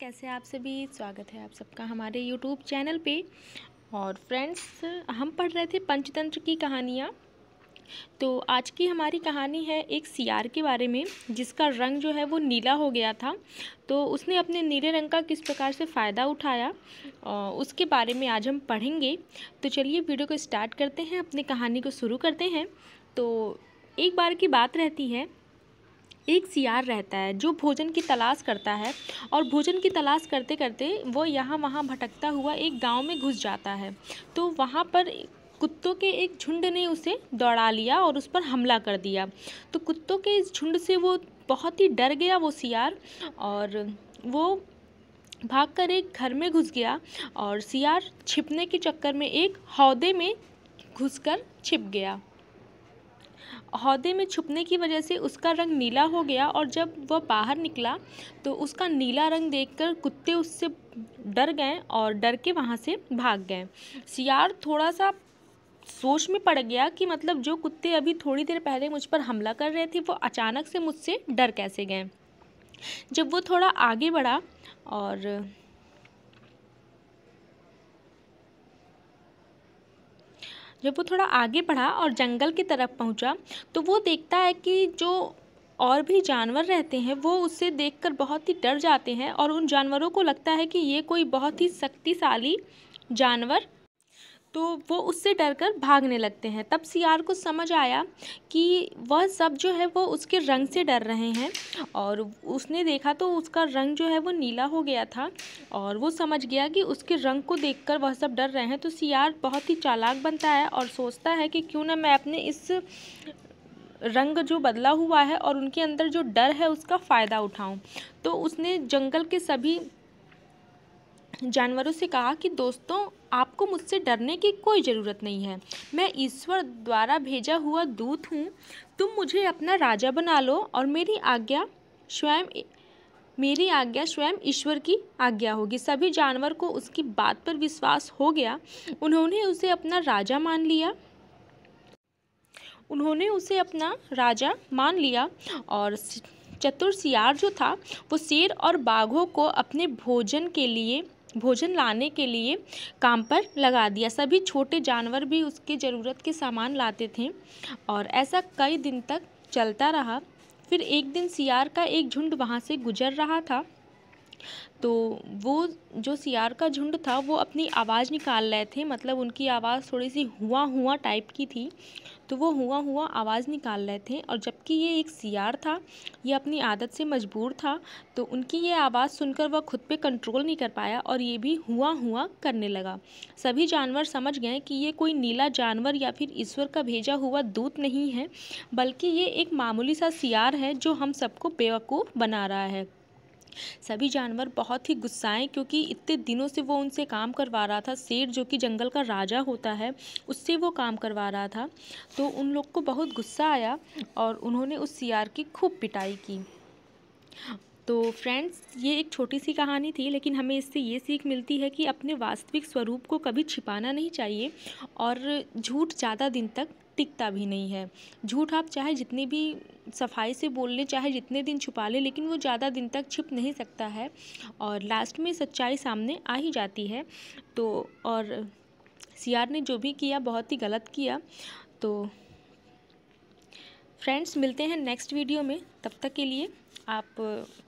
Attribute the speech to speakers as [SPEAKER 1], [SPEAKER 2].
[SPEAKER 1] कैसे आप सभी स्वागत है आप सबका हमारे यूट्यूब चैनल पे और फ्रेंड्स हम पढ़ रहे थे पंचतंत्र की कहानियाँ तो आज की हमारी कहानी है एक सियार के बारे में जिसका रंग जो है वो नीला हो गया था तो उसने अपने नीले रंग का किस प्रकार से फ़ायदा उठाया उसके बारे में आज हम पढ़ेंगे तो चलिए वीडियो को स्टार्ट करते हैं अपनी कहानी को शुरू करते हैं तो एक बार की बात रहती है एक सियार रहता है जो भोजन की तलाश करता है और भोजन की तलाश करते करते वो यहाँ वहाँ भटकता हुआ एक गांव में घुस जाता है तो वहाँ पर कुत्तों के एक झुंड ने उसे दौड़ा लिया और उस पर हमला कर दिया तो कुत्तों के इस झुंड से वो बहुत ही डर गया वो सियार और वो भाग कर एक घर में घुस गया और सियार छिपने के चक्कर में एक हौदे में घुसकर छिप गया अहदे में छुपने की वजह से उसका रंग नीला हो गया और जब वह बाहर निकला तो उसका नीला रंग देखकर कुत्ते उससे डर गए और डर के वहाँ से भाग गए सियार थोड़ा सा सोच में पड़ गया कि मतलब जो कुत्ते अभी थोड़ी देर पहले मुझ पर हमला कर रहे थे वो अचानक से मुझसे डर कैसे गए जब वो थोड़ा आगे बढ़ा और जब वो थोड़ा आगे बढ़ा और जंगल की तरफ पहुंचा तो वो देखता है कि जो और भी जानवर रहते हैं वो उससे देखकर बहुत ही डर जाते हैं और उन जानवरों को लगता है कि ये कोई बहुत ही शक्तिशाली जानवर तो वो उससे डरकर भागने लगते हैं तब सियार को समझ आया कि वह सब जो है वो उसके रंग से डर रहे हैं और उसने देखा तो उसका रंग जो है वो नीला हो गया था और वो समझ गया कि उसके रंग को देखकर वह सब डर रहे हैं तो सियार बहुत ही चालाक बनता है और सोचता है कि क्यों ना मैं अपने इस रंग जो बदला हुआ है और उनके अंदर जो डर है उसका फ़ायदा उठाऊँ तो उसने जंगल के सभी जानवरों से कहा कि दोस्तों आपको मुझसे डरने की कोई ज़रूरत नहीं है मैं ईश्वर द्वारा भेजा हुआ दूत हूँ तुम मुझे अपना राजा बना लो और मेरी आज्ञा स्वयं मेरी आज्ञा स्वयं ईश्वर की आज्ञा होगी सभी जानवर को उसकी बात पर विश्वास हो गया उन्होंने उसे अपना राजा मान लिया उन्होंने उसे अपना राजा मान लिया और चतुर सियार जो था वो शेर और बाघों को अपने भोजन के लिए भोजन लाने के लिए काम पर लगा दिया सभी छोटे जानवर भी उसके ज़रूरत के सामान लाते थे और ऐसा कई दिन तक चलता रहा फिर एक दिन सियार का एक झुंड वहाँ से गुजर रहा था तो वो जो सियार का झुंड था वो अपनी आवाज़ निकाल रहे थे मतलब उनकी आवाज़ थोड़ी सी हुआ हुआ टाइप की थी तो वो हुआ हुआ आवाज़ निकाल रहे थे और जबकि ये एक सियार था ये अपनी आदत से मजबूर था तो उनकी ये आवाज़ सुनकर वह खुद पे कंट्रोल नहीं कर पाया और ये भी हुआ हुआ करने लगा सभी जानवर समझ गए कि ये कोई नीला जानवर या फिर ईश्वर का भेजा हुआ दूत नहीं है बल्कि ये एक मामूली सा सियार है जो हम सबको बेवकूफ़ बना रहा है सभी जानवर बहुत ही गुस्साए क्योंकि इतने दिनों से वो उनसे काम करवा रहा था शेर जो कि जंगल का राजा होता है उससे वो काम करवा रहा था तो उन लोग को बहुत गुस्सा आया और उन्होंने उस सियार की खूब पिटाई की तो फ्रेंड्स ये एक छोटी सी कहानी थी लेकिन हमें इससे ये सीख मिलती है कि अपने वास्तविक स्वरूप को कभी छिपाना नहीं चाहिए और झूठ ज़्यादा दिन तक टिकता भी नहीं है झूठ आप चाहे जितनी भी सफाई से बोल लें चाहे जितने दिन छुपा लें लेकिन वो ज़्यादा दिन तक छिप नहीं सकता है और लास्ट में सच्चाई सामने आ ही जाती है तो और सियार ने जो भी किया बहुत ही गलत किया तो फ्रेंड्स मिलते हैं नेक्स्ट वीडियो में तब तक के लिए आप